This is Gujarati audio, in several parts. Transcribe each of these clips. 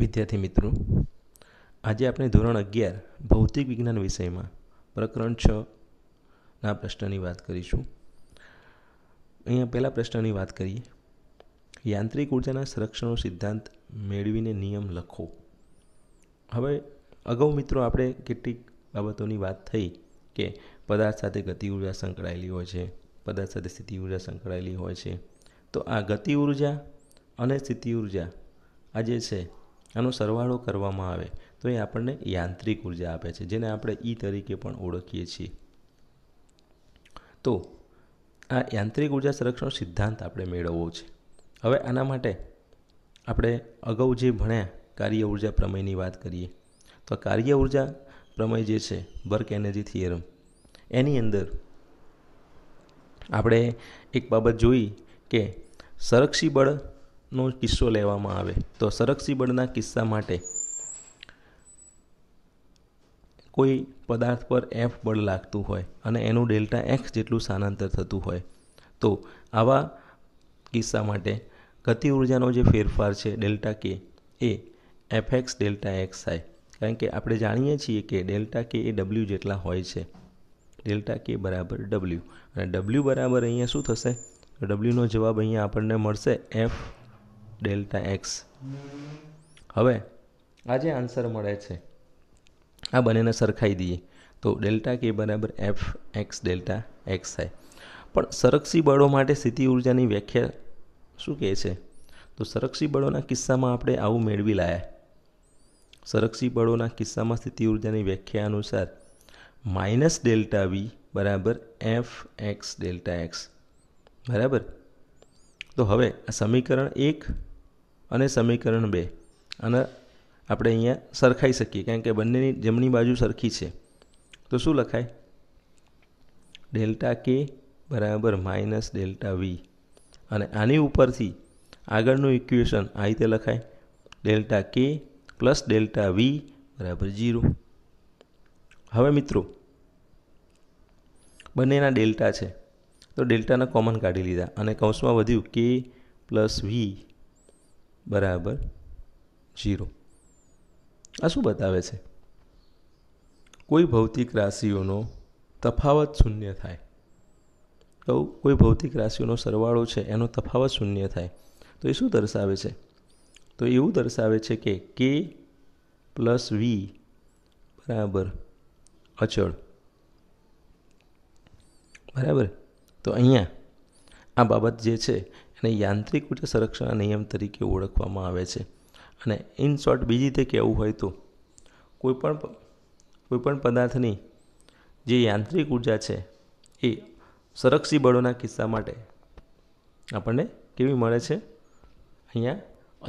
વિદ્યાર્થી મિત્રો આજે આપણે ધોરણ અગિયાર ભૌતિક વિજ્ઞાન વિષયમાં પ્રકરણ છ ના પ્રશ્નની વાત કરીશું અહીંયા પહેલાં પ્રશ્નની વાત કરીએ યાંત્રિક ઉર્જાના સંરક્ષણનો સિદ્ધાંત મેળવીને નિયમ લખો હવે અગાઉ મિત્રો આપણે કેટલીક બાબતોની વાત થઈ કે પદાર્થ સાથે ગતિ ઉર્જા સંકળાયેલી હોય છે પદાર્થ સાથે સ્થિતિ ઉર્જા સંકળાયેલી હોય છે તો આ ગતિ ઉર્જા અને સ્થિતિ ઉર્જા આજે છે આનો સરવાળો કરવામાં આવે તો એ આપણને યાંત્રિક ઉર્જા આપે છે જેને આપણે ઈ e તરીકે પણ ઓળખીએ છીએ તો આ યાંત્રિક ઉર્જા સંરક્ષણ સિદ્ધાંત આપણે મેળવવો છે હવે આના માટે આપણે અગાઉ જે ભણ્યા કાર્ય ઉર્જા પ્રમેયની વાત કરીએ તો કાર્ય ઉર્જા પ્રમેય જે છે વર્ક એનર્જી થિયરમ એની અંદર આપણે એક બાબત જોઈ કે સરક્ષી બળ નો કિસ્સો લેવામાં આવે તો સંરક્ષી બળના કિસ્સા માટે કોઈ પદાર્થ પર એફ બળ લાગતું હોય અને એનું ડેલ્ટા એક્સ જેટલું સ્થાનાંતર થતું હોય તો આવા કિસ્સા માટે ગતિ ઉર્જાનો જે ફેરફાર છે ડેલ્ટા કે એ એફ એક્સ ડેલ્ટા એક્સ થાય કારણ કે આપણે જાણીએ છીએ કે ડેલ્ટા કે એ ડબલ્યુ જેટલા હોય છે ડેલ્ટા કે બરાબર ડબલ્યુ અને ડબલ્યુ બરાબર અહીંયા શું થશે ડબલ્યુનો જવાબ અહીંયા આપણને મળશે એફ ડેલ્ટા એક્સ હવે આ જે આન્સર મળે છે આ બંનેને સરખાઈ દઈએ તો ડેલ્ટા કે બરાબર એફ એક્સ ડેલ્ટા એક્સ થાય પણ સરક્ષી બળો માટે સ્થિતિ ઉર્જાની વ્યાખ્યા શું કહે છે તો સરક્ષી બળોના કિસ્સામાં આપણે આવું મેળવી લાયા સરક્ષી બળોના કિસ્સામાં સ્થિતિ ઉર્જાની વ્યાખ્યા અનુસાર માઇનસ ડેલ્ટા વી બરાબર એફ એક્સ ડેલ્ટા એક્સ બરાબર તો હવે આ સમીકરણ એક અને સમીકરણ બે અને આપણે અહીંયા સરખાઈ શકીએ કારણ કે બંનેની જમણી બાજુ સરખી છે તો શું લખાય ડેલ્ટા કે બરાબર માઇનસ ડેલ્ટા વી અને આની ઉપરથી આગળનું ઇક્વેશન આ રીતે લખાય ડેલ્ટા કે પ્લસ ડેલ્ટા વી બરાબર જીરો હવે મિત્રો બંનેના ડેલ્ટા છે તો ડેલ્ટાના કોમન કાઢી લીધા અને કૌંસમાં વધ્યું કે પ્લસ વી બરાબર ઝીરો આ શું બતાવે છે કોઈ ભૌતિક રાશિઓનો તફાવત શૂન્ય થાય કહું કોઈ ભૌતિક રાશિઓનો સરવાળો છે એનો તફાવત શૂન્ય થાય તો એ શું દર્શાવે છે તો એવું દર્શાવે છે કે કે પ્લસ વી બરાબર અચળ બરાબર તો અહીંયા આ બાબત જે છે એને યાંત્રિક ઉર્જા સંરક્ષણના નિયમ તરીકે ઓળખવામાં આવે છે અને ઇન શોર્ટ બીજી રીતે કહેવું હોય તો કોઈપણ કોઈપણ પદાર્થની જે યાંત્રિક ઉર્જા છે એ સરક્ષી બળોના કિસ્સા માટે આપણને કેવી મળે છે અહીંયા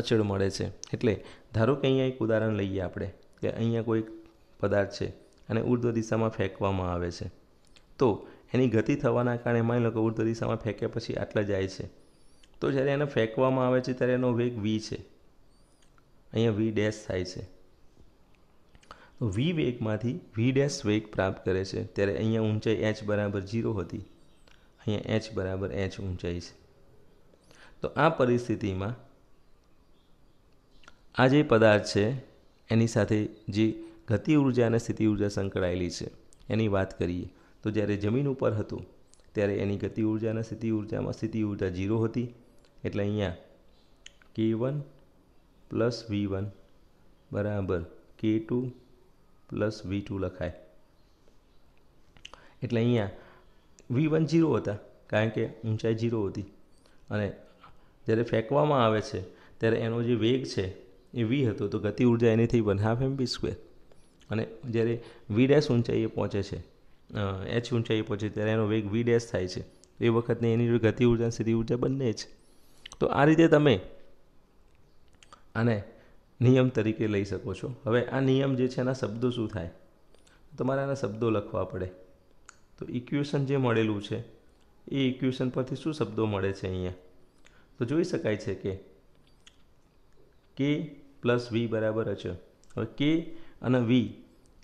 અચળ મળે છે એટલે ધારો કે અહીંયા એક ઉદાહરણ લઈએ આપણે કે અહીંયા કોઈ પદાર્થ છે અને ઉર્ધ્વ દિશામાં ફેંકવામાં આવે છે તો એની ગતિ થવાના કારણે માની લોકો કે ઉર્ધ્વ દિશામાં ફેંક્યા પછી આટલા જાય છે તો જ્યારે એને ફેંકવામાં આવે છે ત્યારે એનો વેગ વી છે અહીંયા વી ડેશ થાય છે તો વી વેગમાંથી વી ડેશ વેગ પ્રાપ્ત કરે છે ત્યારે અહીંયા ઊંચાઈ એચ બરાબર ઝીરો હતી અહીંયા એચ બરાબર એચ ઊંચાઈ છે તો આ પરિસ્થિતિમાં આ જે પદાર્થ છે એની સાથે જે ગતિ ઉર્જા અને સ્થિતિ ઉર્જા સંકળાયેલી છે એની વાત કરીએ તો જ્યારે જમીન ઉપર હતું ત્યારે એની ગતિ ઉર્જા અને સ્થિતિ ઉર્જામાં સ્થિતિ ઉર્જા ઝીરો હતી એટલે અહીંયા કે વન પ્લસ વી વન બરાબર કે ટુ પ્લસ વી ટુ લખાય એટલે અહીંયા વી વન જીરો હતા કારણ કે ઊંચાઈ જીરો હતી અને જ્યારે ફેંકવામાં આવે છે ત્યારે એનો જે વેગ છે એ વી હતો તો ગતિ ઉર્જા એની થઈ one half M B square અને જ્યારે વી ડેશ ઊંચાઈએ પહોંચે છે એચ ઊંચાઈએ પહોંચે ત્યારે એનો વેગ વી ડેશ થાય છે એ વખતની એની ગતિ ઉર્જા સીધી ઉર્જા બંને છે તો આ રીતે તમે આને નિયમ તરીકે લઈ શકો છો હવે આ નિયમ જે છે એના શબ્દો શું થાય તમારે આના શબ્દો લખવા પડે તો ઇક્વેશન જે મળેલું છે એ ઇક્વેશન પરથી શું શબ્દો મળે છે અહીંયા તો જોઈ શકાય છે કે કે પ્લસ વી બરાબર અચળ હવે કે અને વી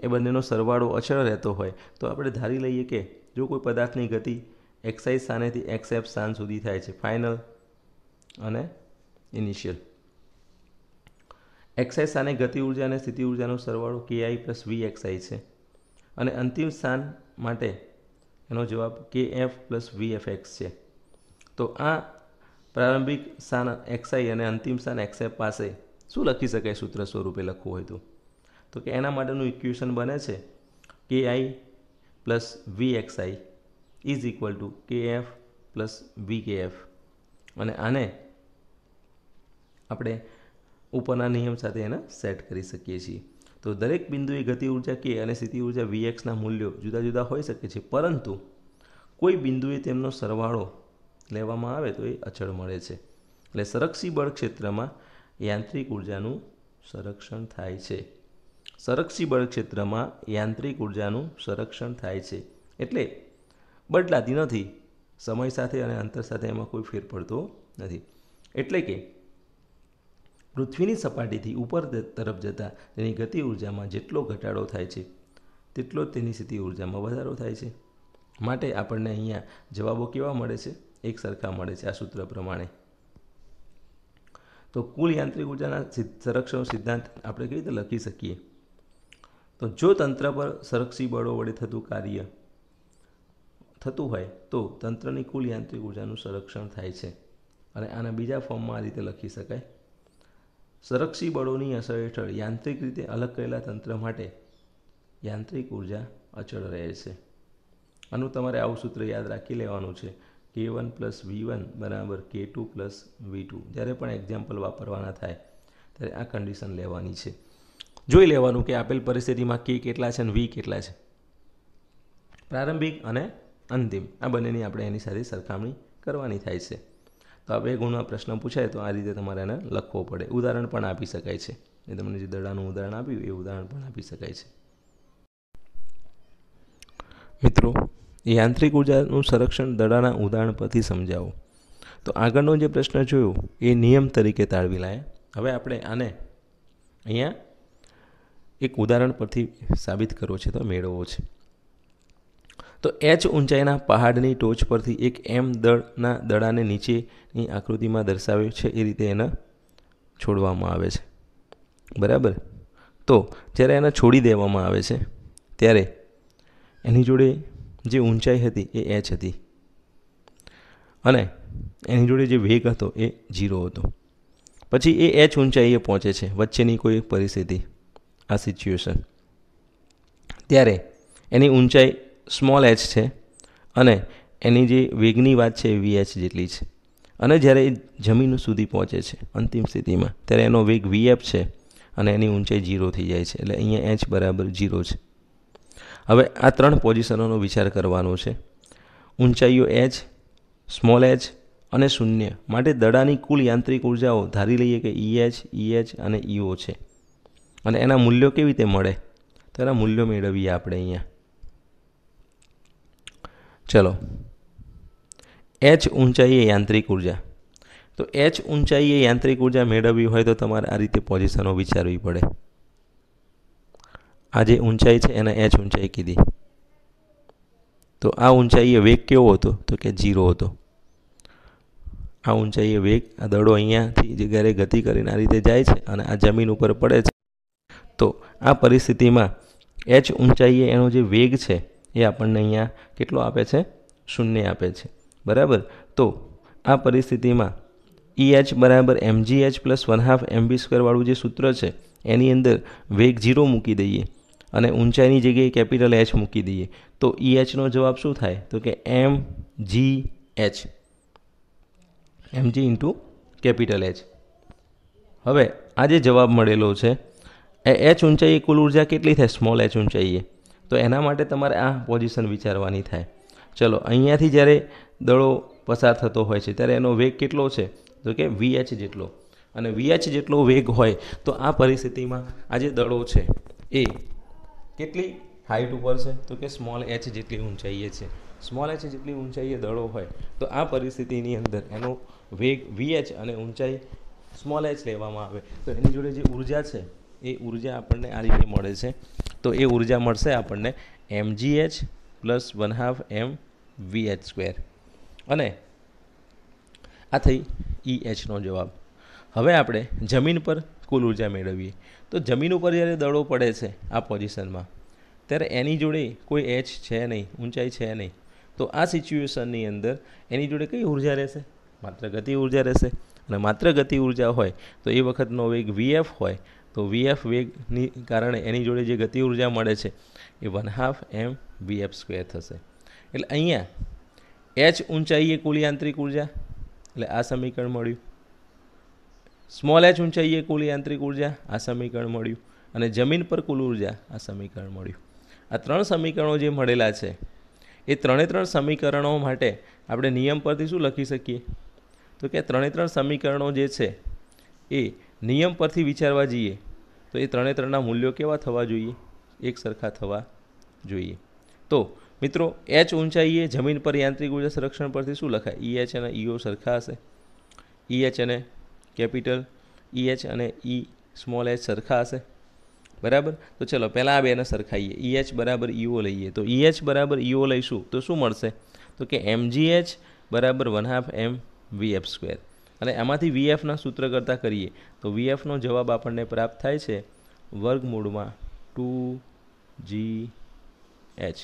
એ બંનેનો સરવાળો અચળ રહેતો હોય તો આપણે ધારી લઈએ કે જો કોઈ પદાર્થની ગતિ એક્સાઇઝ સ્થાનેથી એક્સ એફ સ્થાન સુધી થાય છે ફાઇનલ અને ઇનિશિયલ એક્સાઈ સ્થાને ગતિ ઉર્જા અને સ્થિતિ ઉર્જાનો સરવાળો કે આઈ પ્લસ વી એક્સઆઈ છે અને અંતિમ સ્થાન માટે એનો જવાબ K F plus V F X છે તો આ પ્રારંભિક સ્થાન એક્સઆઈ અને અંતિમ સ્થાન એક્સઆઈ પાસે શું લખી શકાય સૂત્ર સ્વરૂપે લખવું હોય તો કે એના માટેનું ઇક્વેશન બને છે K I plus V XI is equal to K F plus V K F અને આને આપણે ઉપરના નિયમ સાથે એને સેટ કરી શકીએ છીએ તો દરેક બિંદુએ ગતિ ઉર્જા કે અને સ્થિતિ ઉર્જા વીએક્સના મૂલ્યો જુદા જુદા હોઈ શકે છે પરંતુ કોઈ બિંદુએ તેમનો સરવાળો લેવામાં આવે તો એ અચળ મળે છે એટલે સંરક્ષી બળ ક્ષેત્રમાં યાંત્રિક ઉર્જાનું સંરક્ષણ થાય છે સંરક્ષી બળ ક્ષેત્રમાં યાંત્રિક ઉર્જાનું સંરક્ષણ થાય છે એટલે બદલાતી નથી સમય સાથે અને અંતર સાથે એમાં કોઈ ફેર પડતો નથી એટલે કે પૃથ્વીની સપાટીથી ઉપર તરફ જતાં તેની ગતિ ઉર્જામાં જેટલો ઘટાડો થાય છે તેટલો જ તેની સ્થિતિ ઉર્જામાં વધારો થાય છે માટે આપણને અહીંયા જવાબો કેવા મળે છે એક સરખા મળે છે આ સૂત્ર પ્રમાણે તો કુલ યાંત્રિક ઉર્જાના સંરક્ષણ સિદ્ધાંત આપણે કઈ રીતે લખી શકીએ તો જો તંત્ર પર સંરક્ષી બળો વડે થતું કાર્ય થતું હોય તો તંત્રની કુલ યાંત્રિક ઉર્જાનું સંરક્ષણ થાય છે અને આના બીજા ફોર્મમાં આ રીતે લખી શકાય સંરક્ષી બળોની અસર હેઠળ યાંત્રિક રીતે અલગ કરેલા તંત્ર માટે યાંત્રિક ઉર્જા અચળ રહે છે આનું તમારે આવું સૂત્ર યાદ રાખી લેવાનું છે કે વન પ્લસ વી વન બરાબર કે ટુ પ્લસ વી ટુ જ્યારે પણ એક્ઝામ્પલ વાપરવાના થાય ત્યારે આ કન્ડિશન લેવાની છે જોઈ લેવાનું કે આપેલ પરિસ્થિતિમાં કે કેટલા છે અને વી કેટલા છે પ્રારંભિક અને અંતિમ આ બંનેની આપણે એની સાથે સરખામણી કરવાની થાય છે તો આ બે ગુણમાં પ્રશ્ન પૂછાય તો આ રીતે તમારે એને લખવો પડે ઉદાહરણ પણ આપી શકાય છે એ તમને જે દડાનું ઉદાહરણ આપ્યું એ ઉદાહરણ પણ આપી શકાય છે મિત્રો યાંત્રિક ઉર્જાનું સંરક્ષણ દડાના ઉદાહરણ પરથી સમજાવો તો આગળનો જે પ્રશ્ન જોયો એ નિયમ તરીકે તાળવી લાય હવે આપણે આને અહીંયા એક ઉદાહરણ પરથી સાબિત કરવો છે તો મેળવવો છે તો એચ ઊંચાઈના પહાડની ટોચ પરથી એક એમ દળના દડાને નીચેની આકૃતિમાં દર્શાવ્યો છે એ રીતે એને છોડવામાં આવે છે બરાબર તો જ્યારે એને છોડી દેવામાં આવે છે ત્યારે એની જોડે જે ઊંચાઈ હતી એ એચ હતી અને એની જોડે જે વેગ હતો એ ઝીરો હતો પછી એ એચ ઊંચાઈએ પહોંચે છે વચ્ચેની કોઈ પરિસ્થિતિ આ સિચ્યુએશન ત્યારે એની ઊંચાઈ સ્મોલ એચ છે અને એની જે વેગની વાત છે એ વી એચ જેટલી છે અને જ્યારે એ જમીન સુધી પહોંચે છે અંતિમ સ્થિતિમાં ત્યારે એનો વેગ વી એફ છે અને એની ઊંચાઈ ઝીરો થઈ જાય છે એટલે અહીંયા એચ બરાબર ઝીરો છે હવે આ ત્રણ પોઝિશનોનો વિચાર કરવાનો છે ઊંચાઈઓ એચ સ્મોલ એચ અને શૂન્ય માટે દડાની કુલ યાંત્રિક ઉર્જાઓ ધારી લઈએ કે ઈ એચ ઈ એચ અને ઈઓ છે અને એના મૂલ્યો કેવી રીતે મળે તો એના મૂલ્યો મેળવીએ આપણે અહીંયા ચલો એચ ઊંચાઈએ યાંત્રિક ઉર્જા તો એચ ઊંચાઈએ યાંત્રિક ઉર્જા મેળવવી હોય તો તમારે આ રીતે પોઝિશનો વિચારવી પડે આ જે ઊંચાઈ છે એને એચ ઊંચાઈ કીધી તો આ ઊંચાઈએ વેગ કેવો હતો તો કે ઝીરો હતો આ ઊંચાઈએ વેગ આ દડો અહીંયાથી જે ઘરે ગતિ કરીને આ રીતે જાય છે અને આ જમીન ઉપર પડે છે તો આ પરિસ્થિતિમાં એચ ઊંચાઈએ એનો જે વેગ છે એ આપણને અહીંયા કેટલો આપે છે શૂન્ય આપે છે બરાબર તો આ પરિસ્થિતિમાં ઈ e એચ બરાબર MG H plus one half MB સ્ક્વેરવાળું જે સૂત્ર છે એની અંદર વેગ ઝીરો મૂકી દઈએ અને ઊંચાઈની જગ્યાએ કેપિટલ એચ મૂકી દઈએ તો ઈ e એચનો જવાબ શું થાય તો કે M G H MG into capital H હવે આ જે જવાબ મળેલો છે એ એચ ઊંચાઈએ કુલ ઉર્જા કેટલી થાય સ્મોલ એચ ઊંચાઈએ તો એના માટે તમારે આ પોઝિશન વિચારવાની થાય ચલો અહીંયાથી જ્યારે દડો પસાર થતો હોય છે ત્યારે એનો વેગ કેટલો છે તો કે વીએચ જેટલો અને વીએચ જેટલો વેગ હોય તો આ પરિસ્થિતિમાં આ જે દડો છે એ કેટલી હાઇટ ઉપર છે તો કે સ્મોલ એચ જેટલી ઊંચાઈએ છે સ્મોલ એચ જેટલી ઊંચાઈએ દડો હોય તો આ પરિસ્થિતિની અંદર એનો વેગ વીએચ અને ઊંચાઈ સ્મોલ એચ લેવામાં આવે તો એની જોડે જે ઊર્જા છે એ ઉર્જા આપણને આ રીતે મળે છે તો એ ઉર્જા મળશે આપણને MGH plus one half M V H square અને આ થઈ ઈ eh એચનો જવાબ હવે આપણે જમીન પર કુલ ઉર્જા મેળવીએ તો જમીન ઉપર જ્યારે દડો પડે છે આ પોઝિશનમાં ત્યારે એની જોડે કોઈ એચ છે નહીં ઊંચાઈ છે નહીં તો આ સિચ્યુએશનની અંદર એની જોડે કઈ ઉર્જા રહેશે માત્ર ગતિ ઉર્જા રહેશે અને માત્ર ગતિ ઉર્જા હોય તો એ વખતનો વેગ વીએફ હોય તો વી એફ વેગની કારણે એની જોડે જે ગતિ ઉર્જા મળે છે એ one half M V F square થશે એટલે અહીંયા એચ ઊંચાઈએ કુલ યાંત્રિક ઉર્જા એટલે આ સમીકરણ મળ્યું સ્મોલ એચ ઊંચાઈએ કુલ યાંત્રિક ઊર્જા આ સમીકરણ મળ્યું અને જમીન પર કુલ ઉર્જા આ સમીકરણ મળ્યું આ ત્રણ સમીકરણો જે મળેલા છે એ ત્રણે ત્રણ સમીકરણો માટે આપણે નિયમ પરથી શું લખી શકીએ તો કે ત્રણે ત્રણ સમીકરણો જે છે એ નિયમ પરથી વિચારવા જઈએ તો એ ત્રણે ત્રણના મૂલ્યો કેવા થવા જોઈએ એક સરખા થવા જોઈએ તો મિત્રો એચ ઊંચાઈએ જમીન પર યાંત્રિક ઉર્જા સંરક્ષણ પરથી શું લખાય ઈ e એચ અને ઈઓ e સરખા હશે ઈ e એચ અને કેપિટલ ઈ એચ અને ઈ સ્મોલ એચ સરખા હશે બરાબર તો ચલો પહેલાં આ બેને સરખાઈએ ઈ એચ બરાબર ઈઓ લઈએ તો ઈ એચ બરાબર ઈઓ લઈશું તો શું મળશે તો કે એમજીએચ બરાબર one half M V F square અને એમાંથી વીએફના સૂત્ર કરતાં કરીએ તો વીએફનો જવાબ આપણને પ્રાપ્ત થાય છે વર્ગમૂળમાં ટુ જી એચ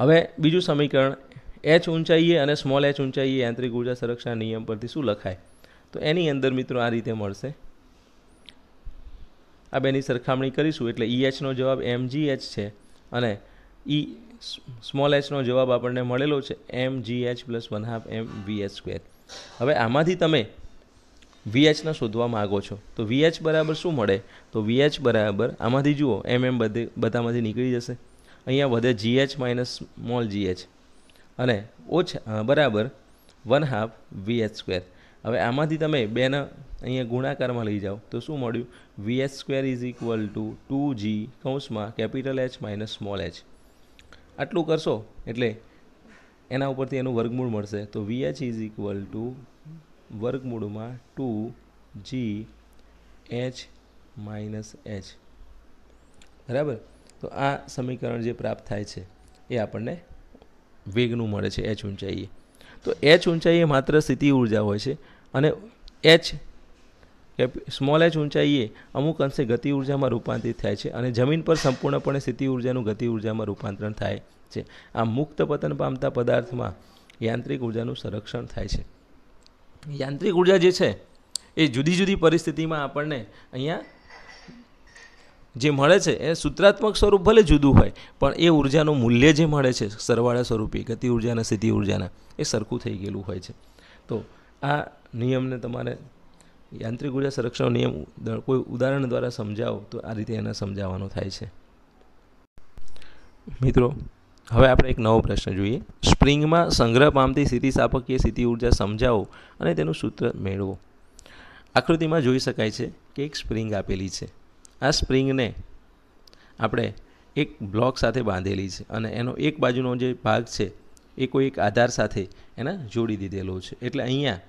હવે બીજું સમીકરણ એચ ઊંચાઈએ અને સ્મોલ એચ ઊંચાઈએ યાંત્રિક ઉર્જા સંરક્ષણ નિયમ પરથી શું લખાય તો એની અંદર મિત્રો આ રીતે મળશે આ બેની સરખામણી કરીશું એટલે ઈએચનો e જવાબ એમજી એચ છે અને ઈ e સ્મોલ એચનો જવાબ આપણને મળેલો છે M G H plus one half M V H square હવે આમાંથી તમે વીએચના શોધવા માગો છો તો વીએચ બરાબર શું મળે તો વીએચ બરાબર આમાંથી જુઓ એમ એમ બધે બધામાંથી નીકળી જશે અહીંયા વધે જીએચ માઇનસ સ્મોલ જીએચ અને ઓછા બરાબર વન હાફ વીએચ સ્ક્વેર હવે આમાંથી તમે બેના અહીંયા ગુણાકારમાં લઈ જાઓ તો શું મળ્યું VH square is equal to two G કૌંસમાં capital H minus small H આટલું કરશો એટલે એના ઉપરથી એનું વર્ગમૂળ મળશે તો V H is equal to વર્ગમૂળમાં two G H minus H બરાબર તો આ સમીકરણ જે પ્રાપ્ત થાય છે એ આપણને વેગનું મળે છે એચ ઊંચાઈએ તો એચ ઊંચાઈએ માત્ર સ્થિતિ ઉર્જા હોય છે અને એચ કે સ્મોલ એચ ઊંચાઈએ અમુક અંશે ગતિ ઉર્જામાં રૂપાંતરિત થાય છે અને જમીન પર સંપૂર્ણપણે સ્થિતિ ઉર્જાનું ગતિ ઉર્જામાં રૂપાંતરણ થાય છે આમ મુક્ત પતન પામતા પદાર્થમાં યાંત્રિક ઉર્જાનું સંરક્ષણ થાય છે યાંત્રિક ઉર્જા જે છે એ જુદી જુદી પરિસ્થિતિમાં આપણને અહીંયા જે મળે છે એ સૂત્રાત્મક સ્વરૂપ ભલે જુદું હોય પણ એ ઉર્જાનું મૂલ્ય જે મળે છે સરવાળા સ્વરૂપે ગતિ ઉર્જાના સ્થિતિ ઉર્જાના એ સરખું થઈ ગયેલું હોય છે તો આ નિયમને તમારે યાંત્રિક ઉર્જા સંરક્ષણ નિયમ કોઈ ઉદાહરણ દ્વારા સમજાવો તો આ રીતે એને સમજાવવાનો થાય છે મિત્રો હવે આપણે એક નવો પ્રશ્ન જોઈએ સ્પ્રિંગમાં સંગ્રહ પામતી સ્થિતિસ્થાપકીય સ્થિતિ ઉર્જા સમજાવો અને તેનું સૂત્ર મેળવો આકૃતિમાં જોઈ શકાય છે કે એક સ્પ્રિંગ આપેલી છે આ સ્પ્રિંગને આપણે એક બ્લોક સાથે બાંધેલી છે અને એનો એક બાજુનો જે ભાગ છે એ કોઈ એક આધાર સાથે એને જોડી દીધેલો છે એટલે અહીંયા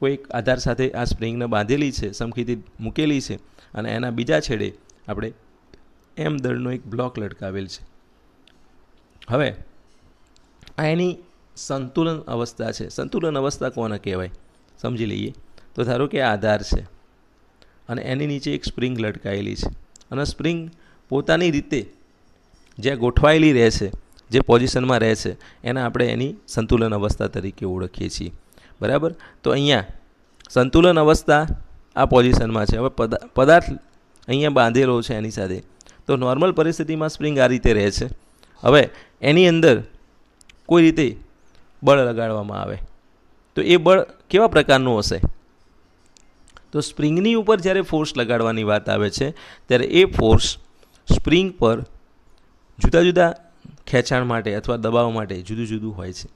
કોઈક આધાર સાથે આ સ્પ્રિંગને બાંધેલી છે સમખીથી મૂકેલી છે અને એના બીજા છેડે આપણે એમ દળનો એક બ્લોક લટકાવેલ છે હવે આ એની સંતુલન અવસ્થા છે સંતુલન અવસ્થા કોને કહેવાય સમજી લઈએ તો ધારો કે આ આધાર છે અને એની નીચે એક સ્પ્રિંગ લટકાયેલી છે અને સ્પ્રિંગ પોતાની રીતે જ્યાં ગોઠવાયેલી રહે છે જે પોઝિશનમાં રહે છે એને આપણે એની સંતુલન અવસ્થા તરીકે ઓળખીએ છીએ બરાબર તો અહીંયા સંતુલન અવસ્થા આ પોઝિશનમાં છે હવે પદાર્થ અહીંયા બાંધેલો છે એની સાથે તો નોર્મલ પરિસ્થિતિમાં સ્પ્રિંગ આ રીતે રહે છે હવે એની અંદર કોઈ રીતે બળ લગાડવામાં આવે તો એ બળ કેવા પ્રકારનું હશે તો સ્પ્રિંગની ઉપર જ્યારે ફોર્સ લગાડવાની વાત આવે છે ત્યારે એ ફોર્સ સ્પ્રિંગ પર જુદા જુદા ખેંચાણ માટે અથવા દબાવ માટે જુદું જુદું હોય છે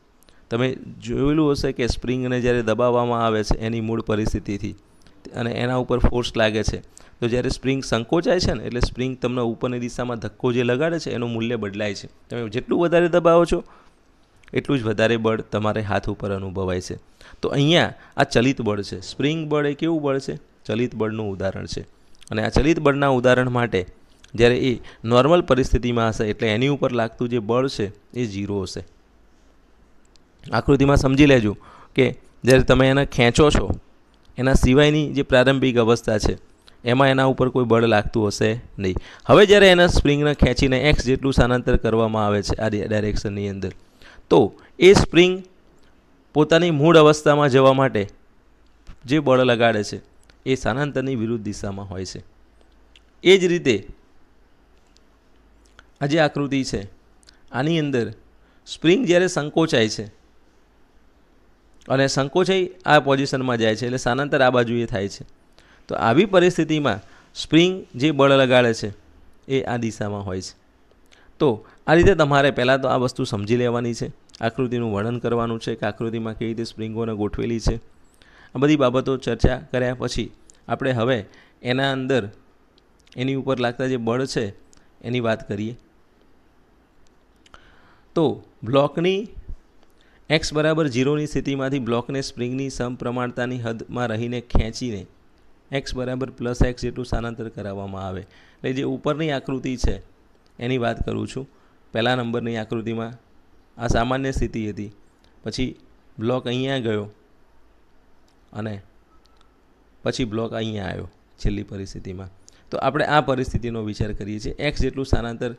તમે જોયેલું હશે કે સ્પ્રિંગને જ્યારે દબાવવામાં આવે છે એની મૂળ પરિસ્થિતિથી અને એના ઉપર ફોર્સ લાગે છે તો જ્યારે સ્પ્રિંગ સંકોચાય છે ને એટલે સ્પ્રિંગ તમને ઉપરની દિશામાં ધક્કો જે લગાડે છે એનું મૂલ્ય બદલાય છે તમે જેટલું વધારે દબાવો છો એટલું જ વધારે બળ તમારે હાથ ઉપર અનુભવાય છે તો અહીંયા આ ચલિત બળ છે સ્પ્રિંગ બળ એ કેવું બળ છે ચલિત બળનું ઉદાહરણ છે અને આ ચલિત બળના ઉદાહરણ માટે જ્યારે એ નોર્મલ પરિસ્થિતિમાં હશે એટલે એની ઉપર લાગતું જે બળ છે એ ઝીરો હશે આકૃતિમાં સમજી લેજો કે જ્યારે તમે એને ખેંચો છો એના સિવાયની જે પ્રારંભિક અવસ્થા છે એમાં એના ઉપર કોઈ બળ લાગતું હશે નહીં હવે જ્યારે એના સ્પ્રિંગને ખેંચીને એક્સ જેટલું સ્થાનાંતર કરવામાં આવે છે આ ડાયરેક્શનની અંદર તો એ સ્પ્રિંગ પોતાની મૂળ અવસ્થામાં જવા માટે જે બળ લગાડે છે એ સ્થાનાંતરની વિરુદ્ધ દિશામાં હોય છે એ જ રીતે આ જે આકૃતિ છે આની અંદર સ્પ્રિંગ જ્યારે સંકોચાય છે અને સંકોચય આ પોઝિશનમાં જાય છે એટલે સ્થાનાંતર આ બાજુએ થાય છે તો આવી પરિસ્થિતિમાં સ્પ્રિંગ જે બળ લગાડે છે એ આ દિશામાં હોય છે તો આ રીતે તમારે પહેલાં તો આ વસ્તુ સમજી લેવાની છે આકૃતિનું વર્ણન કરવાનું છે કે આકૃતિમાં કેવી રીતે સ્પ્રિંગોને ગોઠવેલી છે આ બધી બાબતો ચર્ચા કર્યા પછી આપણે હવે એના અંદર એની ઉપર લાગતા જે બળ છે એની વાત કરીએ તો બ્લોકની એક્સ બરાબર ઝીરોની સ્થિતિમાંથી બ્લોકને સ્પ્રિંગની સમપ્રમાણતાની હદમાં રહીને ખેંચીને એક્સ બરાબર પ્લસ એક્સ જેટલું સ્થાનાંતર કરાવવામાં આવે એટલે જે ઉપરની આકૃતિ છે એની વાત કરું છું પહેલા નંબરની આકૃતિમાં આ સામાન્ય સ્થિતિ હતી પછી બ્લોક અહીંયા ગયો અને પછી બ્લોક અહીંયા આવ્યો છેલ્લી પરિસ્થિતિમાં તો આપણે આ પરિસ્થિતિનો વિચાર કરીએ છીએ એક્સ જેટલું સ્થાનાંતર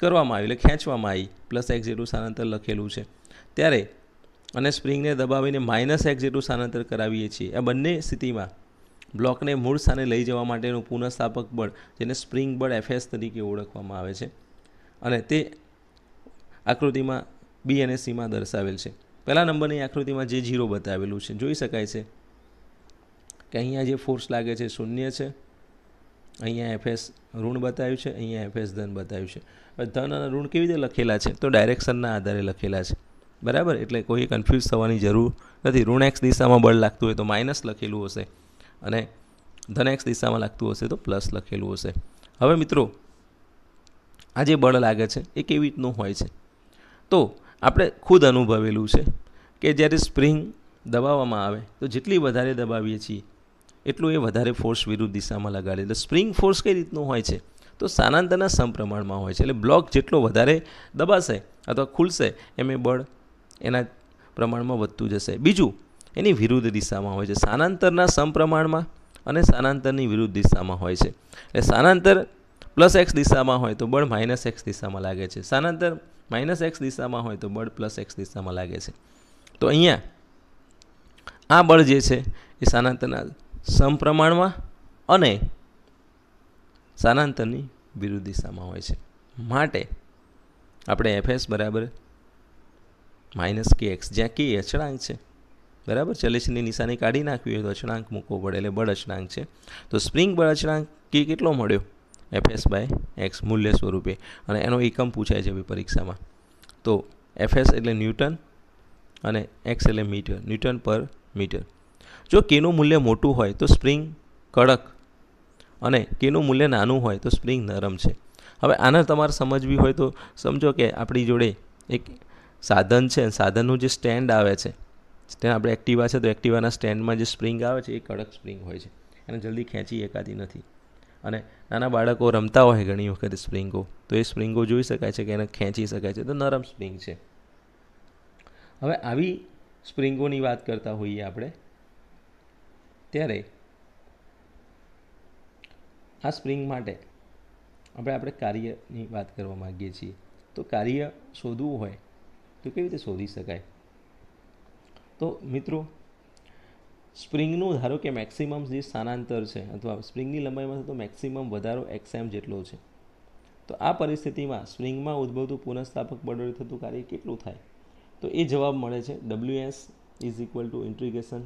કરવામાં આવ્યું એટલે ખેંચવામાં આવી પ્લસ એક્સ જેટલું સ્થાનાંતર લખેલું છે ત્યારે અને સ્પ્રિંગને દબાવીને માઇનસ એક્સ જેટલું સ્થાનાંતર કરાવીએ છીએ આ બંને સ્થિતિમાં બ્લોકને મૂળ સ્થાને લઈ જવા માટેનું પુનઃસ્થાપક બળ જેને સ્પ્રિંગ બળ એફએસ તરીકે ઓળખવામાં આવે છે અને તે આકૃતિમાં બી અને સીમાં દર્શાવેલ છે પહેલા નંબરની આકૃતિમાં જે ઝીરો બતાવેલું છે જોઈ શકાય છે કે અહીંયા જે ફોર્સ લાગે છે શૂન્ય છે અહીંયા એફએસ ઋણ બતાવ્યું છે અહીંયા એફએસ ધન બતાવ્યું છે હવે ધન અને ઋણ કેવી રીતે લખેલા છે તો ડાયરેક્શનના આધારે લખેલા છે બરાબર એટલે કોઈ કન્ફ્યુઝ થવાની જરૂર નથી ઋણ એક્સ દિશામાં બળ લાગતું હોય તો માઇનસ લખેલું હશે અને ધન એક્સ દિશામાં લાગતું હશે તો પ્લસ લખેલું હશે હવે મિત્રો આ જે બળ લાગે છે એ કેવી રીતનું હોય છે તો આપણે ખુદ અનુભવેલું છે કે જ્યારે સ્પ્રિંગ દબાવવામાં આવે તો જેટલી વધારે દબાવીએ છીએ એટલું એ વધારે ફોર્સ વિરુદ્ધ દિશામાં લગાડે એટલે સ્પ્રિંગ ફોર્સ કઈ રીતનું હોય છે તો સ્થાનાંતરના સમપ્રમાણમાં હોય છે એટલે બ્લોક જેટલો વધારે દબાશે અથવા ખુલશે એમ એ બળ એના પ્રમાણમાં વધતું જશે બીજું એની વિરુદ્ધ દિશામાં હોય છે સ્થાનાંતરના સમપ્રમાણમાં અને સ્થાનાંતરની વિરુદ્ધ દિશામાં હોય છે એટલે સ્થાનાંતર પ્લસ એક્સ દિશામાં હોય તો બળ માઇનસ એક્સ દિશામાં લાગે છે સ્થાનાંતર માઇનસ એક્સ દિશામાં હોય તો બળ પ્લસ એક્સ દિશામાં લાગે છે તો અહીંયા આ બળ જે છે એ સ્થાનાંતરના સમપ્રમાણમાં અને સ્થાનાંતરની વિરુદ્ધ દિશામાં હોય છે માટે આપણે એફએસ બરાબર માઇનસ કે એક્સ જ્યાં કે અચળાંક છે બરાબર ચલેશની નિશાની કાઢી નાખવી હોય તો અચળાંક મૂકવો પડે એટલે બળ અચળાંક છે તો સ્પ્રિંગ બળ અચળાંક કે કેટલો મળ્યો એફએસ બાય એક્સ મૂલ્ય સ્વરૂપે અને એનો એકમ પૂછાય છે પરીક્ષામાં તો એફએસ એટલે ન્યૂટન અને એક્સ એટલે મીટર ન્યૂટન પર મીટર જો કેનું મૂલ્ય મોટું હોય તો સ્પ્રિંગ કડક અને કેનું મૂલ્ય નાનું હોય તો સ્પ્રિંગ નરમ છે હવે આને તમારે સમજવી હોય તો સમજો કે આપણી જોડે એક સાધન છે સાધનનું જે સ્ટેન્ડ આવે છે ત્યાં આપણે એક્ટિવા છે તો એક્ટિવાના સ્ટેન્ડમાં જે સ્પ્રિંગ આવે છે એ કડક સ્પ્રિંગ હોય છે એને જલ્દી ખેંચી એકાતી નથી અને નાના બાળકો રમતા હોય ઘણી વખત સ્પ્રિંગો તો એ સ્પ્રિંગો જોઈ શકાય છે કે એને ખેંચી શકાય છે તો નરમ સ્પ્રિંગ છે હવે આવી સ્પ્રિંગોની વાત કરતા હોઈએ આપણે ત્યારે આ સ્પ્રિંગ માટે આપણે આપણે કાર્યની વાત કરવા માગીએ છીએ તો કાર્ય શોધવું હોય તો કેવી રીતે શોધી શકાય તો મિત્રો સ્પ્રિંગનું ધારો કે મેક્સિમમ જે સ્થાનાંતર છે અથવા સ્પ્રિંગની લંબાઈમાં તો મેક્સિમમ વધારો એક્સએમ જેટલો છે તો આ પરિસ્થિતિમાં સ્પ્રિંગમાં ઉદ્ભવતું પુનઃસ્થાપક બળોએ થતું કાર્ય કેટલું થાય તો એ જવાબ મળે છે W S is equal to integration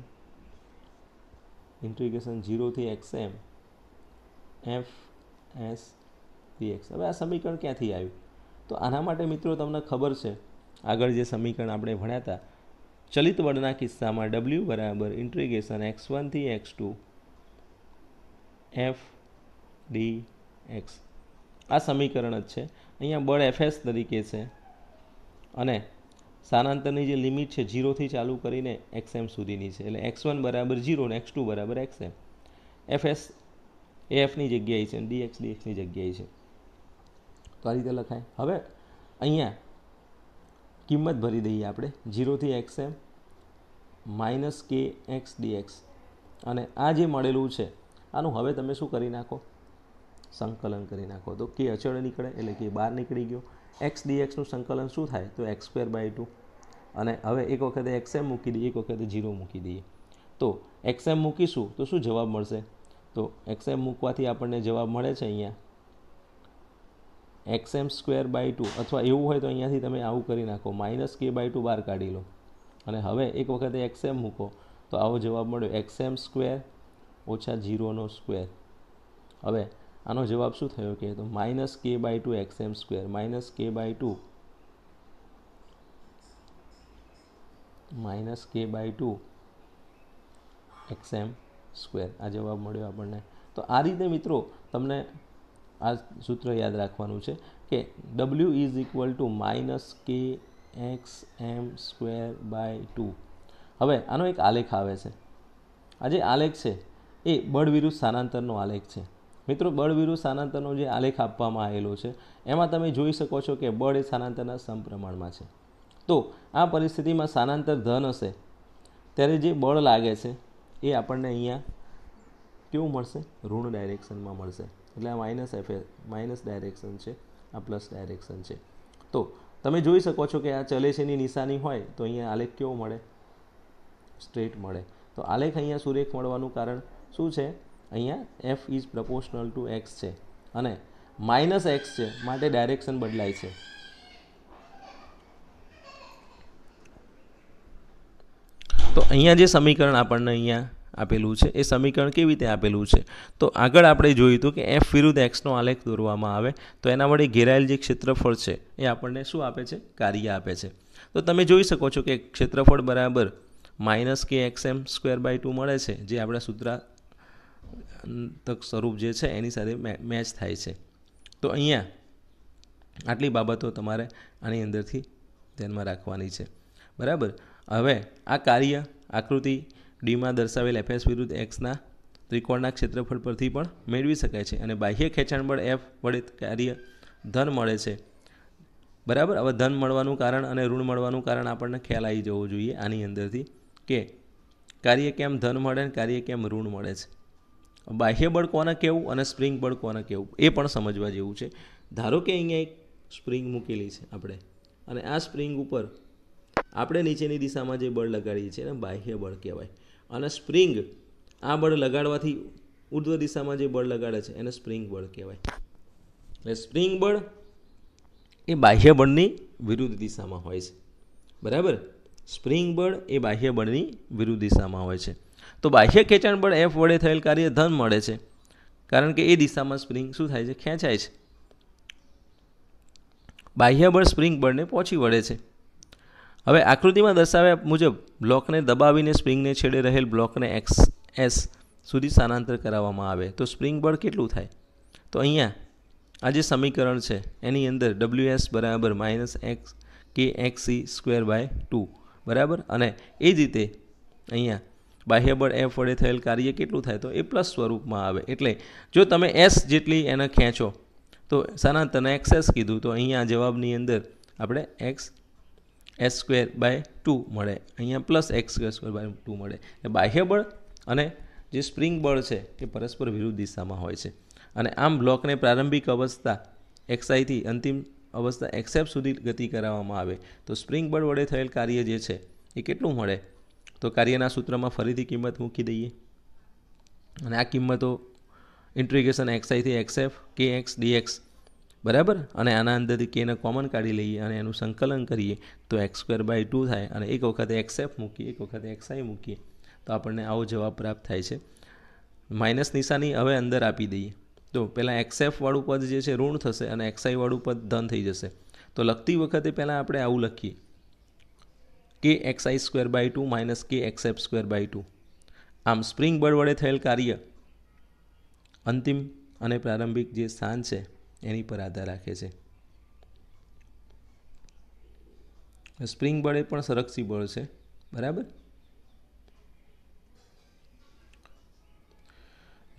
integration ઝીરોથી એક્સએમ એફ એસ એક્સ હવે આ સમીકરણ ક્યાંથી આવ્યું તો આના માટે મિત્રો તમને ખબર છે આગળ જે સમીકરણ આપણે ભણ્યા હતા ચલિત વળના કિસ્સામાં ડબલ્યુ બરાબર ઇન્ટ્રીગેશન એક્સ વનથી X two F D X આ સમીકરણ જ છે અહીંયા બળ એફએસ તરીકે છે અને સ્થાનાંતરની જે લિમિટ છે જીરોથી ચાલુ કરીને એક્સ એમ સુધીની છે એટલે એક્સ વન બરાબર જીરો ને એક્સ ટુ બરાબર એક્સએમ એફએસ એ એફની જગ્યાએ છે ડીએક્સ ડીએક્સની જગ્યાએ છે તો આ રીતે લખાય હવે અહીંયા કિંમત ભરી દઈએ આપણે જીરોથી એક્સ એમ માઇનસ કે એક્સ ડીએક્સ અને આ જે મળેલું છે આનું હવે તમે શું કરી નાખો સંકલન કરી નાખો તો કે અચળ નીકળે એટલે કે બહાર નીકળી ગયો એક્સ ડીએક્સનું સંકલન શું થાય તો એક્સ સ્ક્વેર બાય ટુ અને હવે એક વખતે એક્સ એમ મૂકી દઈએ એક વખતે જીરો મૂકી દઈએ તો એક્સ એમ મૂકીશું તો શું જવાબ મળશે તો એક્સ એમ મૂકવાથી આપણને જવાબ મળે છે અહીંયા X M square by two અથવા એવું હોય તો અહીંયાથી તમે આવું કરી નાખો માઇનસ કે બાય ટુ બહાર કાઢી લો અને હવે એક વખતે એક્સ એમ મૂકો તો આવો જવાબ મળ્યો એક્સ એમ સ્ક્વેર ઓછા જીરોનો સ્ક્વેર હવે આનો જવાબ શું થયો કે તો minus K by two X M square minus K by two minus K by two X M square આ જવાબ મળ્યો આપણને તો આ રીતે મિત્રો તમને આ સૂત્ર યાદ રાખવાનું છે કે W is equal to minus કે X M square by two હવે આનો એક આલેખ આવે છે આ જે આલેખ છે એ બળ વિરુદ્ધ સ્થાનાંતરનો આલેખ છે મિત્રો બળ વિરુદ્ધ સ્થાનાંતરનો જે આલેખ આપવામાં આવેલો છે એમાં તમે જોઈ શકો છો કે બળ એ સ્થાનાંતરના સમપ્રમાણમાં છે તો આ પરિસ્થિતિમાં સ્થાનાંતર ધન હશે ત્યારે જે બળ લાગે છે એ આપણને અહીંયા કેવું મળશે ઋણ ડાયરેક્શનમાં મળશે એટલે આ માઇનસ એફ માઇનસ ડાયરેક્શન છે આ પ્લસ ડાયરેક્શન છે તો તમે જોઈ શકો છો કે આ ચલે છેની નિશાની હોય તો અહીંયા આલેખ કેવો મળે સ્ટ્રેટ મળે તો આલેખ અહીંયા સુરેખ મળવાનું કારણ શું છે અહીંયા F is proportional to X છે અને માઇનસ એક્સ છે માટે ડાયરેક્શન બદલાય છે તો અહીંયા જે સમીકરણ આપણને અહીંયા આપેલું છે એ સમીકરણ કેવી રીતે આપેલું છે તો આગળ આપણે જોયું હતું કે એફ વિરુદ્ધ એક્સનો આલેખ દોરવામાં આવે તો એના વડે ઘેરાયેલ જે ક્ષેત્રફળ છે એ આપણને શું આપે છે કાર્ય આપે છે તો તમે જોઈ શકો છો કે ક્ષેત્રફળ બરાબર માઇનસ કે X M square by two મળે છે જે આપણા સૂત્રા તક સ્વરૂપ જે છે એની સાથે મેચ થાય છે તો અહીંયા આટલી બાબતો તમારે આની અંદરથી ધ્યાનમાં રાખવાની છે બરાબર હવે આ કાર્ય આકૃતિ ડીમાં દર્શાવેલ એફએસ વિરુદ્ધ એક્સના ત્રિકોણના ક્ષેત્રફળ પરથી પણ મેળવી શકાય છે અને બાહ્ય ખેંચાણ બળ એફ વડે કાર્ય ધન મળે છે બરાબર હવે ધન મળવાનું કારણ અને ઋણ મળવાનું કારણ આપણને ખ્યાલ આવી જવો જોઈએ આની અંદરથી કે કાર્ય કેમ ધન મળે અને કાર્ય કેમ ઋણ મળે છે બાહ્ય બળ કોને કહેવું અને સ્પ્રિંગ બળ કોને કહેવું એ પણ સમજવા જેવું છે ધારો કે અહીંયા એક સ્પ્રિંગ મૂકેલી છે આપણે અને આ સ્પ્રિંગ ઉપર આપણે નીચેની દિશામાં જે બળ લગાડીએ છીએ એને બાહ્ય બળ કહેવાય અને સ્પ્રિંગ આ બળ લગાડવાથી ઉર્ધ્વ દિશામાં જે બળ લગાડે છે એને સ્પ્રિંગ બળ કહેવાય એટલે સ્પ્રિંગ બળ એ બાહ્ય બળની વિરુદ્ધ દિશામાં હોય છે બરાબર સ્પ્રિંગ બળ એ બાહ્ય બળની વિરુદ્ધ દિશામાં હોય છે તો બાહ્ય ખેંચાણ બળ એફ વડે થયેલ કાર્ય ધન મળે છે કારણ કે એ દિશામાં સ્પ્રિંગ શું થાય છે ખેંચાય છે બાહ્ય બળ સ્પ્રિંગ બળને પહોંચી વળે છે હવે આકૃતિમાં દર્શાવ્યા મુજબ બ્લોકને દબાવીને સ્પ્રિંગને છેડે રહેલ બ્લોકને એક્સ એસ સુધી સ્થાનાંતર કરાવવામાં આવે તો સ્પ્રિંગ બળ કેટલું થાય તો અહીંયા આ જે સમીકરણ છે એની અંદર ડબલ્યુ એસ બરાબર minus X K X C square by two બરાબર અને એ જ રીતે અહીંયા બાહ્યબળ એફ વડે થયેલ કાર્ય કેટલું થાય તો એ પ્લસ સ્વરૂપમાં આવે એટલે જો તમે એસ જેટલી એને ખેંચો તો સાના એક્સ એસ કીધું તો અહીંયા જવાબની અંદર આપણે X S square by two મળે અહીંયા plus X square by two મળે એટલે બાહ્ય બળ અને જે સ્પ્રિંગ બળ છે એ પરસ્પર વિરુદ્ધ દિશામાં હોય છે અને આમ બ્લોકને પ્રારંભિક અવસ્થા એક્સઆઈથી અંતિમ અવસ્થા એક્સેપ સુધી ગતિ કરાવવામાં આવે તો સ્પ્રિંગ બળ વડે થયેલ કાર્ય જે છે એ કેટલું મળે તો કાર્યના સૂત્રમાં ફરીથી કિંમત મૂકી દઈએ અને આ કિંમતો ઇન્ટ્રીગેશન એક્સઆઈથી એક્સએફ કે એક્સ ડીએક્સ બરાબર અને આના અંદરથી એને કોમન કાઢી લઈએ અને એનું સંકલન કરીએ તો એક્સ સ્ક્વેર બાય ટુ થાય અને એક વખતે એક્સએફ મૂકીએ એક વખતે એક્સઆઈ મૂકીએ તો આપણને આવો જવાબ પ્રાપ્ત થાય છે માઇનસ નિશાની હવે અંદર આપી દઈએ તો પહેલાં એક્સએફવાળું પદ જે છે ઋણ થશે અને એક્સઆઈવાળું પદ ધન થઈ જશે તો લખતી વખતે પહેલાં આપણે આવું લખીએ કે x i square by two minus કે x f square by two આમ સ્પ્રિંગ બળ વડે થયેલ કાર્ય અંતિમ અને પ્રારંભિક જે સ્થાન છે એની પર આધાર રાખે છે સ્પ્રિંગ બળ એ પણ સરક્ષી બળ છે બરાબર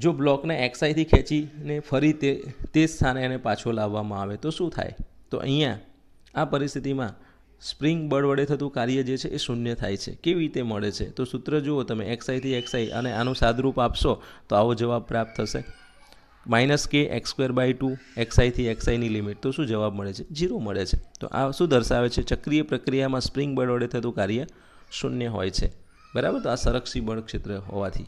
જો બ્લોકને એક્સાઈથી ખેંચીને ફરી તે તે સ્થાને એને પાછો લાવવામાં આવે તો શું થાય તો અહીંયા આ પરિસ્થિતિમાં સ્પ્રિંગ બળ વડે થતું કાર્ય જે છે એ શૂન્ય થાય છે કેવી રીતે મળે છે તો સૂત્ર જુઓ તમે એક્સઆઈથી એક્સઆઈ અને આનું સાદરૂપ આપશો તો આવો જવાબ પ્રાપ્ત થશે માઇનસ કે એક્સ સ્ક્વેર બાય ટુ એક્સઆઈથી એક્સઆઈની લિમિટ તો શું જવાબ મળે છે ઝીરો મળે છે તો આ શું દર્શાવે છે ચક્રીય પ્રક્રિયામાં સ્પ્રિંગ બળ વડે થતું કાર્ય શૂન્ય હોય છે બરાબર તો આ સંરક્ષી બળ ક્ષેત્ર હોવાથી